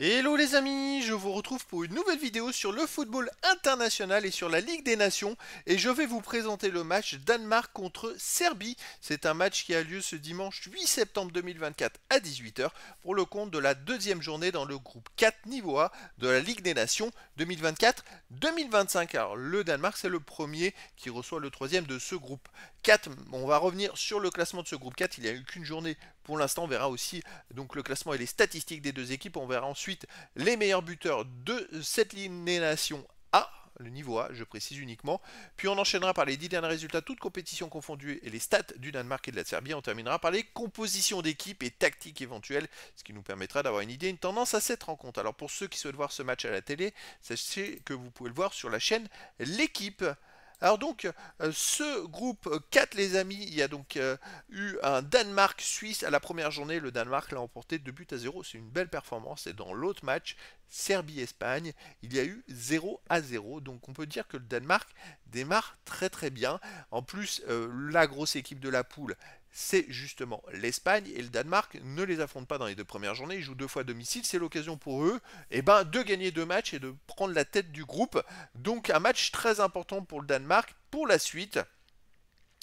Hello les amis, je vous retrouve pour une nouvelle vidéo sur le football international et sur la Ligue des Nations et je vais vous présenter le match Danemark contre Serbie. C'est un match qui a lieu ce dimanche 8 septembre 2024 à 18h pour le compte de la deuxième journée dans le groupe 4 niveau A de la Ligue des Nations 2024-2025. Alors le Danemark c'est le premier qui reçoit le troisième de ce groupe 4. On va revenir sur le classement de ce groupe 4, il n'y a eu qu'une journée pour l'instant, on verra aussi donc le classement et les statistiques des deux équipes, on verra ensuite ensuite les meilleurs buteurs de cette linéation A, le niveau A, je précise uniquement. Puis on enchaînera par les 10 derniers résultats, toutes compétitions confondues, et les stats du Danemark et de la Serbie. On terminera par les compositions d'équipe et tactiques éventuelles, ce qui nous permettra d'avoir une idée, une tendance à cette rencontre. Alors pour ceux qui souhaitent voir ce match à la télé, sachez que vous pouvez le voir sur la chaîne L'équipe. Alors donc, euh, ce groupe 4, euh, les amis, il y a donc euh, eu un Danemark-Suisse à la première journée. Le Danemark l'a emporté 2 buts à 0. C'est une belle performance. Et dans l'autre match, Serbie-Espagne, il y a eu 0 à 0. Donc on peut dire que le Danemark démarre très très bien. En plus, la grosse équipe de la poule, c'est justement l'Espagne et le Danemark ne les affrontent pas dans les deux premières journées, ils jouent deux fois à domicile, c'est l'occasion pour eux eh ben, de gagner deux matchs et de prendre la tête du groupe. Donc un match très important pour le Danemark pour la suite.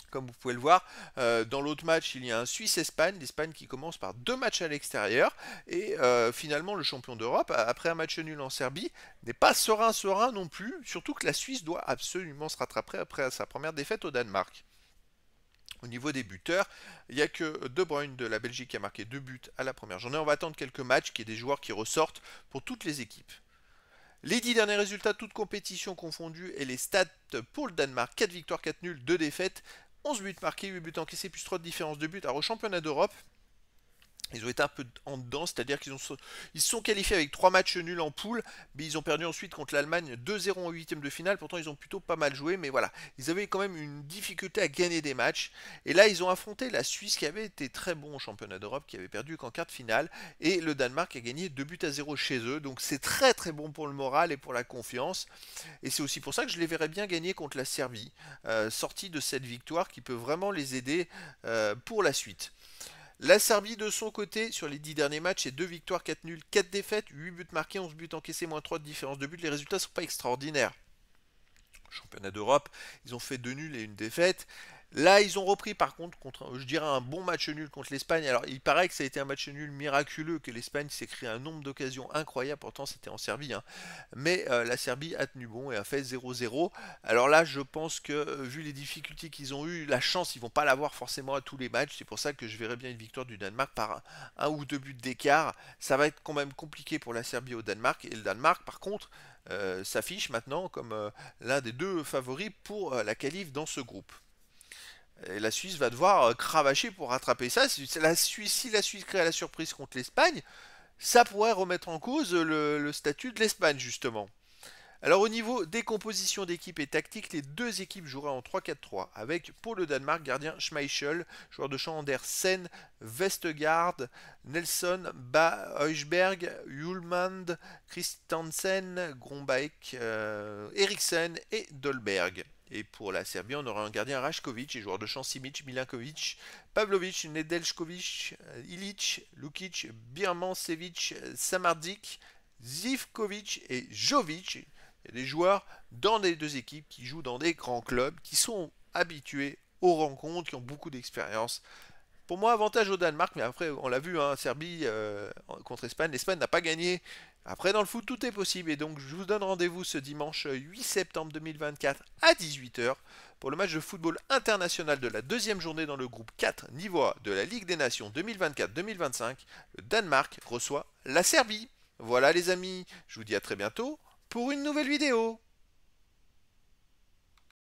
Comme vous pouvez le voir, euh, dans l'autre match, il y a un Suisse-Espagne, l'Espagne qui commence par deux matchs à l'extérieur, et euh, finalement le champion d'Europe, après un match nul en Serbie, n'est pas serein-serein non plus, surtout que la Suisse doit absolument se rattraper après sa première défaite au Danemark. Au niveau des buteurs, il n'y a que De Bruyne de la Belgique qui a marqué deux buts à la première journée. On va attendre quelques matchs, qui y des joueurs qui ressortent pour toutes les équipes. Les 10 derniers résultats, toutes compétitions confondues, et les stats pour le Danemark 4 victoires, 4 nuls, 2 défaites, 11 buts marqués, 8 buts encaissés, plus 3 de différence de buts. au championnat d'Europe, ils ont été un peu en dedans, c'est-à-dire qu'ils ont ils sont qualifiés avec trois matchs nuls en poule, mais ils ont perdu ensuite contre l'Allemagne 2-0 en huitième de finale. Pourtant, ils ont plutôt pas mal joué, mais voilà, ils avaient quand même une difficulté à gagner des matchs. Et là, ils ont affronté la Suisse qui avait été très bon au championnat d'Europe, qui avait perdu qu'en quart de finale, et le Danemark a gagné 2 buts à 0 chez eux. Donc c'est très très bon pour le moral et pour la confiance. Et c'est aussi pour ça que je les verrais bien gagner contre la Serbie, euh, sortie de cette victoire qui peut vraiment les aider euh, pour la suite. La Serbie de son côté, sur les 10 derniers matchs, c'est 2 victoires, 4 nuls, 4 défaites, 8 buts marqués, 11 buts encaissés, moins 3 de différence de buts. Les résultats ne sont pas extraordinaires. Championnat d'Europe, ils ont fait 2 nuls et une défaite. Là, ils ont repris par contre je dirais, un bon match nul contre l'Espagne. Alors, il paraît que ça a été un match nul miraculeux, que l'Espagne s'est créé un nombre d'occasions incroyables, pourtant c'était en Serbie. Hein. Mais euh, la Serbie a tenu bon et a fait 0-0. Alors là, je pense que, euh, vu les difficultés qu'ils ont eues, la chance, ils vont pas l'avoir forcément à tous les matchs. C'est pour ça que je verrais bien une victoire du Danemark par un, ou deux buts d'écart. Ça va être quand même compliqué pour la Serbie au Danemark. Et le Danemark, par contre, euh, s'affiche maintenant comme l'un des deux favoris pour la qualif dans ce groupe la Suisse va devoir euh, cravacher pour rattraper ça. La si la Suisse crée la surprise contre l'Espagne, ça pourrait remettre en cause le, statut de l'Espagne, justement. Alors au niveau des compositions d'équipe et tactique, les deux équipes joueraient en 3-4-3, avec pour le Danemark, gardien Schmeichel, joueur de champ Andersen, Vestgaard, Nelson, ba Heusberg, Hulmand, Christensen, Grombeck, euh, Eriksen et Dolberg. Et pour la Serbie, on aura un gardien Rajkovic, et joueurs de champ Simic, Milinkovic, Pavlovic, Nedeljkovic, Ilic, Lukic, Birmancevic, Samardic, Zivkovic et Jovic. Il y a des joueurs dans les deux équipes qui jouent dans des grands clubs, qui sont habitués aux rencontres, qui ont beaucoup d'expérience pour moi, avantage au Danemark, mais après, on l'a vu, hein, Serbie euh, contre Espagne, l'Espagne n'a pas gagné. Après, dans le foot, tout est possible. Et donc, je vous donne rendez-vous ce dimanche 8 euh, septembre 2024 à 18h pour le match de football international de la deuxième journée dans le groupe 4 niveau A de la Ligue des Nations 2024-2025. Le Danemark reçoit la Serbie. Voilà les amis, je vous dis à très bientôt pour une nouvelle vidéo.